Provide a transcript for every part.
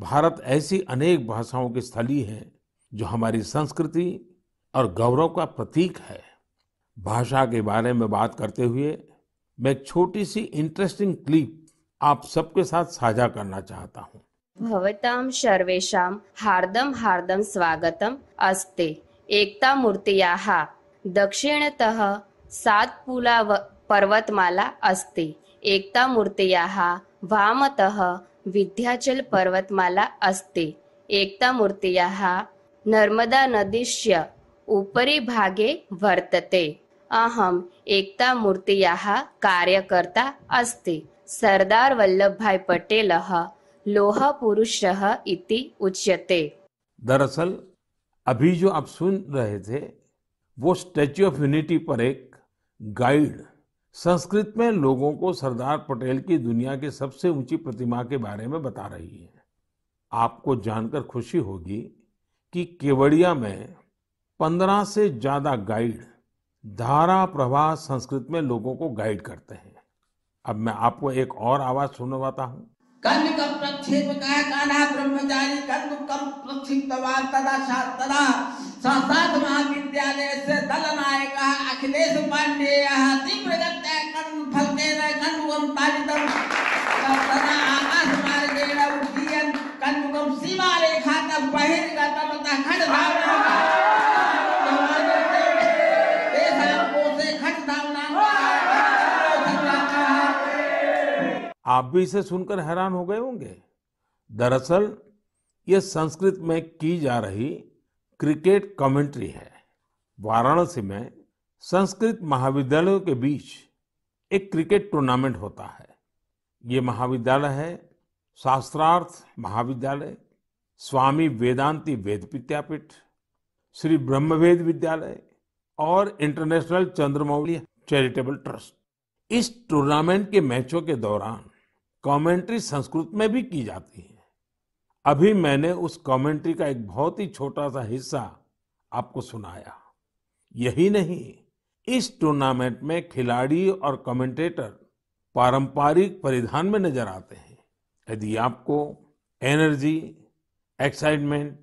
भारत ऐसी अनेक भाषाओं की स्थली है जो हमारी संस्कृति और गौरव का प्रतीक है भाषा के बारे में बात करते हुए मैं एक छोटी सी इंटरेस्टिंग क्लिप आप सबके साथ साझा करना चाहता हूँ भवताम सर्वेशाम हार्दम हार्दम स्वागतम अस्ते एकता मूर्तिया दक्षिणतः सातपुला पर्वतमाला अस्ति एकता मूर्तियाः वामतः विन्ध्याचलपर्वतमाला अस्ति एकतामूर्त्याः नर्मदानदीस्य उपरि भागे वर्तते अहम् एकतामूर्त्याः कार्यकर्ता अस्ति सर्दार् वल्लभभाई पटेलः लोह पुरुषः इति उच्यते दरअसल अभी जो आप सुन रहे थे वो स्टैच्यू ऑफ यूनिटी पर एक गाइड संस्कृत में लोगों को सरदार पटेल की दुनिया की सबसे ऊंची प्रतिमा के बारे में बता रही है आपको जानकर खुशी होगी कि केवड़िया में पंद्रह से ज्यादा गाइड धारा प्रवाह संस्कृत में लोगों को गाइड करते हैं अब मैं आपको एक और आवाज सुनवाता हूं कर्म का प्रक्षेप का काना ब्रह्मचारी कर्म कम प्रक्षिप्तवान तदा तदा सात महाविद्यालय से दल नायक अखिलेश पांडेय कर्म गत्या तदा आकाश सीमा रेखा तक बहिर्गतम आप भी इसे सुनकर हैरान हो गए होंगे दरअसल ये संस्कृत में की जा रही क्रिकेट कमेंट्री है वाराणसी में संस्कृत महाविद्यालयों के बीच एक क्रिकेट टूर्नामेंट होता है ये महाविद्यालय है शास्त्रार्थ महाविद्यालय स्वामी वेदांति वेद विद्यापीठ श्री ब्रह्मवेद विद्यालय और इंटरनेशनल चंद्रमौली चैरिटेबल ट्रस्ट इस टूर्नामेंट के मैचों के दौरान कमेंट्री संस्कृत में भी की जाती है अभी मैंने उस कमेंट्री का एक बहुत ही छोटा सा हिस्सा आपको सुनाया यही नहीं इस टूर्नामेंट में खिलाड़ी और कमेंटेटर पारंपरिक परिधान में नजर आते हैं यदि आपको एनर्जी एक्साइटमेंट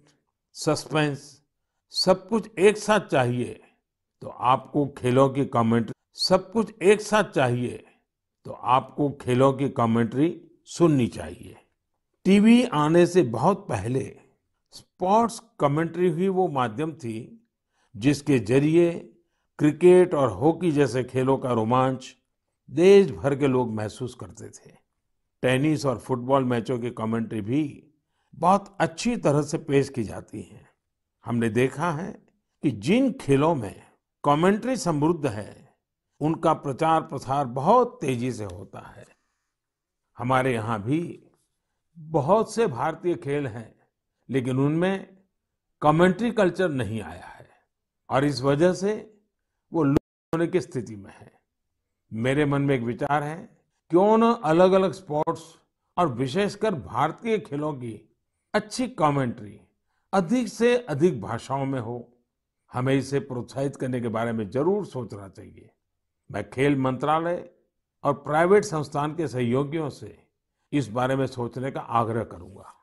सस्पेंस सब कुछ एक साथ चाहिए तो आपको खेलों की कमेंट्री सब कुछ एक साथ चाहिए तो आपको खेलों की कमेंट्री सुननी चाहिए टीवी आने से बहुत पहले स्पोर्ट्स कमेंट्री ही वो माध्यम थी जिसके जरिए क्रिकेट और हॉकी जैसे खेलों का रोमांच देश भर के लोग महसूस करते थे टेनिस और फुटबॉल मैचों की कमेंट्री भी बहुत अच्छी तरह से पेश की जाती है हमने देखा है कि जिन खेलों में कमेंट्री समृद्ध है उनका प्रचार प्रसार बहुत तेजी से होता है हमारे यहाँ भी बहुत से भारतीय खेल हैं लेकिन उनमें कमेंट्री कल्चर नहीं आया है और इस वजह से वो लुप्त होने की स्थिति में है मेरे मन में एक विचार है क्यों न अलग अलग स्पोर्ट्स और विशेषकर भारतीय खेलों की अच्छी कमेंट्री अधिक से अधिक भाषाओं में हो हमें इसे प्रोत्साहित करने के बारे में जरूर सोचना चाहिए मैं खेल मंत्रालय और प्राइवेट संस्थान के सहयोगियों से इस बारे में सोचने का आग्रह करूंगा